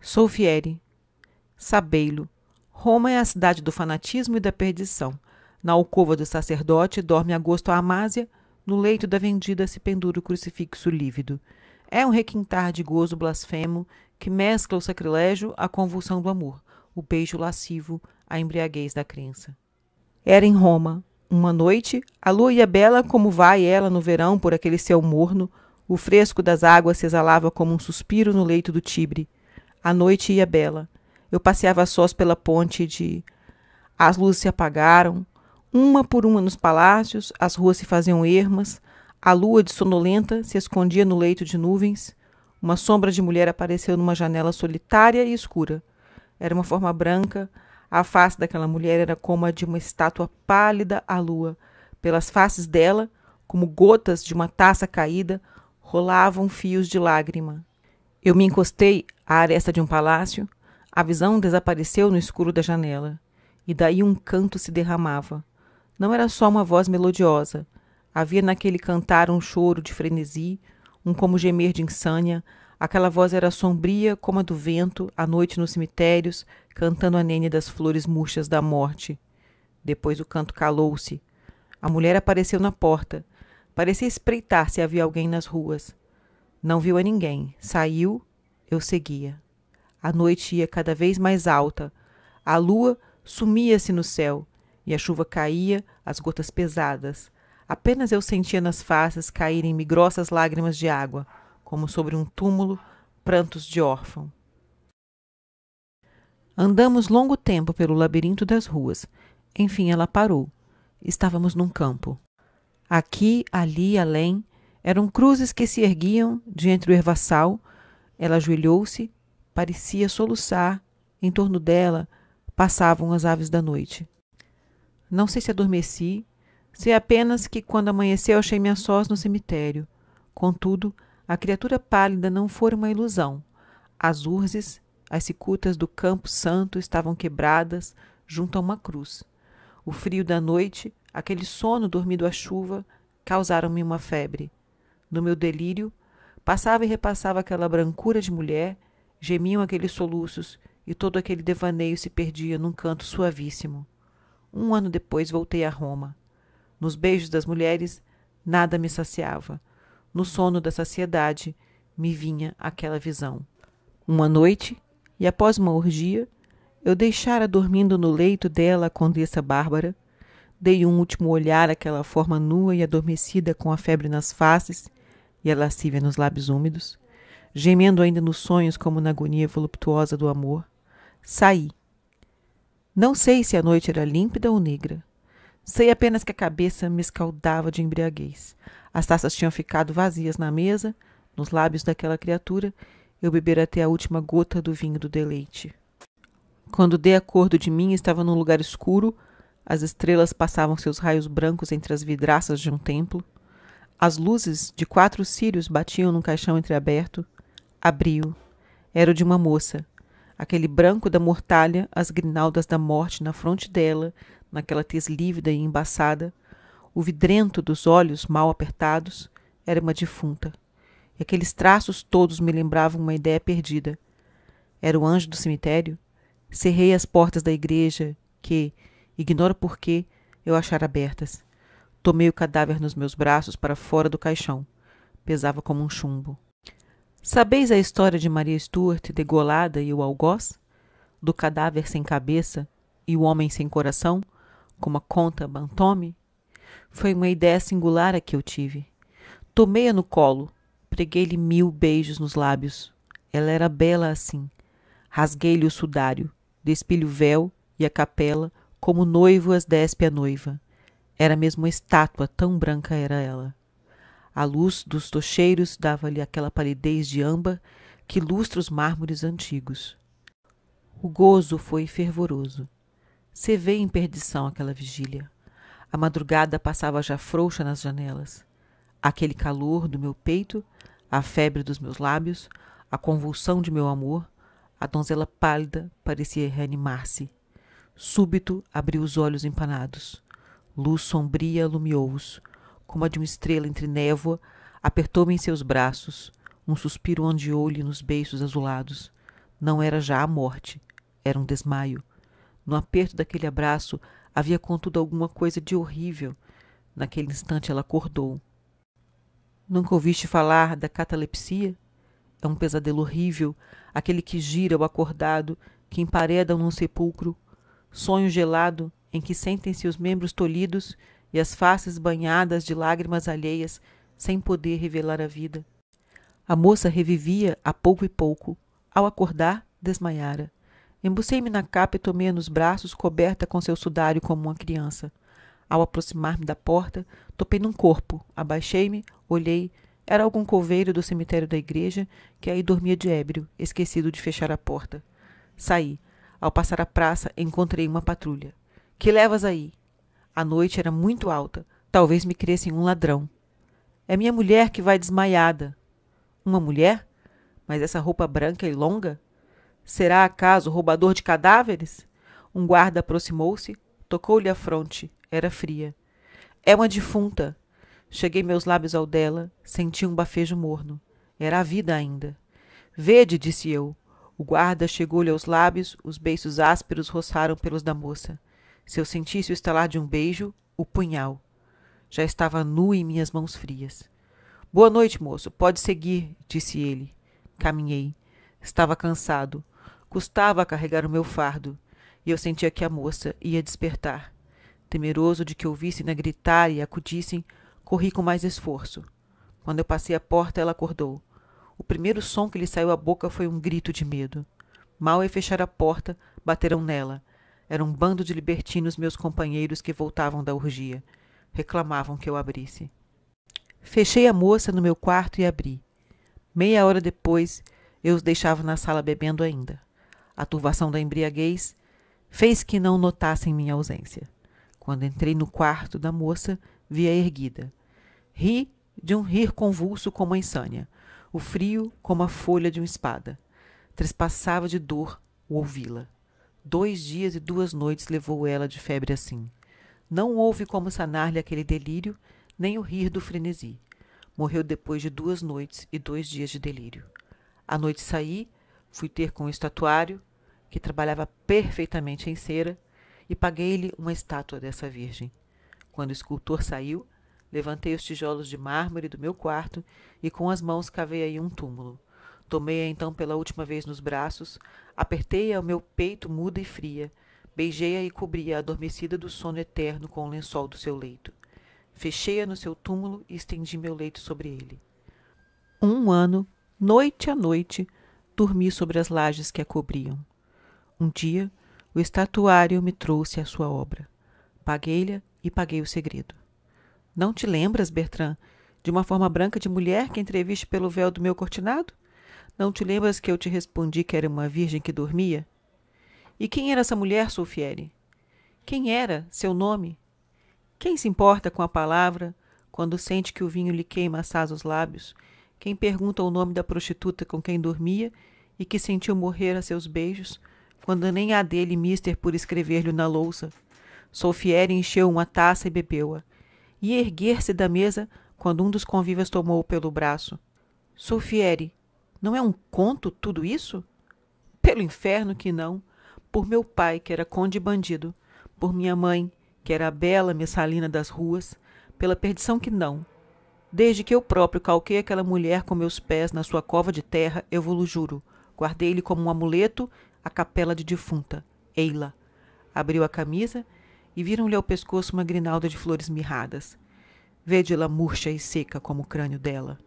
Sou Fieri. lo Roma é a cidade do fanatismo e da perdição. Na alcova do sacerdote dorme agosto a Amásia, no leito da vendida se pendura o crucifixo lívido. É um requintar de gozo blasfemo que mescla o sacrilégio à convulsão do amor, o beijo lascivo à embriaguez da crença. Era em Roma. Uma noite, a lua ia bela como vai ela no verão por aquele céu morno, o fresco das águas se exalava como um suspiro no leito do Tibre. A noite ia bela. Eu passeava sós pela ponte de. As luzes se apagaram, uma por uma nos palácios, as ruas se faziam ermas, a lua de sonolenta se escondia no leito de nuvens. Uma sombra de mulher apareceu numa janela solitária e escura. Era uma forma branca. A face daquela mulher era como a de uma estátua pálida à lua. Pelas faces dela, como gotas de uma taça caída, rolavam fios de lágrima. Eu me encostei à aresta de um palácio, a visão desapareceu no escuro da janela, e daí um canto se derramava. Não era só uma voz melodiosa, havia naquele cantar um choro de frenesi, um como gemer de insânia, aquela voz era sombria como a do vento, à noite nos cemitérios, cantando a nene das flores murchas da morte. Depois o canto calou-se. A mulher apareceu na porta. Parecia espreitar se havia alguém nas ruas. Não viu a ninguém. Saiu, eu seguia. A noite ia cada vez mais alta. A lua sumia-se no céu e a chuva caía, as gotas pesadas. Apenas eu sentia nas faces caírem-me grossas lágrimas de água, como sobre um túmulo, prantos de órfão. Andamos longo tempo pelo labirinto das ruas. Enfim, ela parou. Estávamos num campo. Aqui, ali, além, eram cruzes que se erguiam de entre o ervaçal. Ela ajoelhou-se, parecia soluçar. Em torno dela passavam as aves da noite. Não sei se adormeci, sei apenas que quando amanheceu achei-me a sós no cemitério. Contudo, a criatura pálida não fora uma ilusão. As urzes, as cicutas do campo santo estavam quebradas junto a uma cruz. O frio da noite, aquele sono dormido à chuva, causaram-me uma febre. No meu delírio, passava e repassava aquela brancura de mulher, gemiam aqueles soluços e todo aquele devaneio se perdia num canto suavíssimo. Um ano depois voltei a Roma. Nos beijos das mulheres, nada me saciava. No sono da saciedade, me vinha aquela visão. Uma noite, e após uma orgia, eu deixara dormindo no leito dela a condessa Bárbara, dei um último olhar àquela forma nua e adormecida com a febre nas faces e a lascívia nos lábios úmidos, gemendo ainda nos sonhos como na agonia voluptuosa do amor, saí. Não sei se a noite era límpida ou negra. Sei apenas que a cabeça me escaldava de embriaguez. As taças tinham ficado vazias na mesa, nos lábios daquela criatura, eu beber até a última gota do vinho do deleite. Quando dei acordo de mim, estava num lugar escuro, as estrelas passavam seus raios brancos entre as vidraças de um templo. As luzes de quatro círios batiam num caixão entreaberto. Abriu. Era o de uma moça. Aquele branco da mortalha, as grinaldas da morte na fronte dela, naquela tez lívida e embaçada, o vidrento dos olhos mal apertados, era uma defunta. E aqueles traços todos me lembravam uma ideia perdida. Era o anjo do cemitério? Cerrei as portas da igreja, que, ignoro porquê, eu achara abertas. Tomei o cadáver nos meus braços para fora do caixão. Pesava como um chumbo. Sabeis a história de Maria Stuart degolada e o algoz? Do cadáver sem cabeça e o homem sem coração, como a conta Bantome? Foi uma ideia singular a que eu tive. Tomei-a no colo, preguei-lhe mil beijos nos lábios. Ela era bela assim. Rasguei-lhe o sudário, despi o véu e a capela, como noivo as despe a noiva. Era mesmo uma estátua, tão branca era ela. A luz dos tocheiros dava-lhe aquela palidez de âmbar que lustra os mármores antigos. O gozo foi fervoroso. Se vê em perdição aquela vigília. A madrugada passava já frouxa nas janelas. Aquele calor do meu peito, a febre dos meus lábios, a convulsão de meu amor, a donzela pálida parecia reanimar-se. Súbito abriu os olhos empanados. Luz sombria alumiou-os, como a de uma estrela entre névoa, apertou-me em seus braços. Um suspiro ondeou-lhe nos beiços azulados. Não era já a morte, era um desmaio. No aperto daquele abraço havia contudo alguma coisa de horrível. Naquele instante ela acordou. Nunca ouviste falar da catalepsia? É um pesadelo horrível, aquele que gira o acordado, que empareda num sepulcro. Sonho gelado, em que sentem-se os membros tolhidos e as faces banhadas de lágrimas alheias, sem poder revelar a vida. A moça revivia a pouco e pouco. Ao acordar, desmaiara. Embucei-me na capa e tomei-a nos braços, coberta com seu sudário como uma criança. Ao aproximar-me da porta, topei num corpo, abaixei-me, olhei. Era algum coveiro do cemitério da igreja que aí dormia de ébrio, esquecido de fechar a porta. Saí. Ao passar a praça, encontrei uma patrulha. Que levas aí? A noite era muito alta. Talvez me crescem um ladrão. É minha mulher que vai desmaiada. Uma mulher? Mas essa roupa branca e longa? Será acaso roubador de cadáveres? Um guarda aproximou-se, tocou-lhe a fronte. Era fria. É uma defunta. Cheguei meus lábios ao dela, senti um bafejo morno. Era a vida ainda. Vede, disse eu. O guarda chegou-lhe aos lábios, os beiços ásperos roçaram pelos da moça. Se eu sentisse o estalar de um beijo, o punhal. Já estava nu em minhas mãos frias. Boa noite, moço. Pode seguir, disse ele. Caminhei. Estava cansado. Custava carregar o meu fardo. E eu sentia que a moça ia despertar. Temeroso de que ouvissem-na gritar e acudissem, corri com mais esforço. Quando eu passei a porta, ela acordou. O primeiro som que lhe saiu à boca foi um grito de medo. Mal eu fechar a porta, bateram nela. Era um bando de libertinos meus companheiros que voltavam da urgia Reclamavam que eu abrisse. Fechei a moça no meu quarto e abri. Meia hora depois, eu os deixava na sala bebendo ainda. A turvação da embriaguez fez que não notassem minha ausência. Quando entrei no quarto da moça, vi-a erguida. Ri de um rir convulso como a insânia, o frio como a folha de uma espada. Trespassava de dor o ouvi-la. Dois dias e duas noites levou ela de febre assim. Não houve como sanar-lhe aquele delírio, nem o rir do frenesi. Morreu depois de duas noites e dois dias de delírio. À noite saí, fui ter com o estatuário, que trabalhava perfeitamente em cera, e paguei-lhe uma estátua dessa Virgem. Quando o escultor saiu, levantei os tijolos de mármore do meu quarto e com as mãos cavei aí um túmulo. Tomei-a então pela última vez nos braços, apertei-a ao meu peito muda e fria, beijei-a e cobri-a adormecida do sono eterno com o lençol do seu leito. Fechei-a no seu túmulo e estendi meu leito sobre ele. Um ano, noite a noite, dormi sobre as lajes que a cobriam. Um dia, o estatuário me trouxe a sua obra. Paguei-lhe e paguei o segredo. Não te lembras, Bertrand, de uma forma branca de mulher que entreviste pelo véu do meu cortinado? Não te lembras que eu te respondi que era uma virgem que dormia? E quem era essa mulher, Sofiele? Quem era? Seu nome? Quem se importa com a palavra quando sente que o vinho lhe queima assaz os lábios? Quem pergunta o nome da prostituta com quem dormia e que sentiu morrer a seus beijos, quando nem há dele mister por escrever-lhe na louça? Sofiere encheu uma taça e bebeu-a, e erguer-se da mesa quando um dos convivas tomou-o pelo braço. Sofiere, não é um conto tudo isso? Pelo inferno que não. Por meu pai, que era conde bandido, por minha mãe, que era a bela messalina das ruas, pela perdição que não. Desde que eu próprio calquei aquela mulher com meus pés na sua cova de terra, eu vou-lo juro, guardei-lhe como um amuleto a capela de defunta, Eila. Abriu a camisa e viram-lhe ao pescoço uma grinalda de flores mirradas. Vede-la murcha e seca como o crânio dela.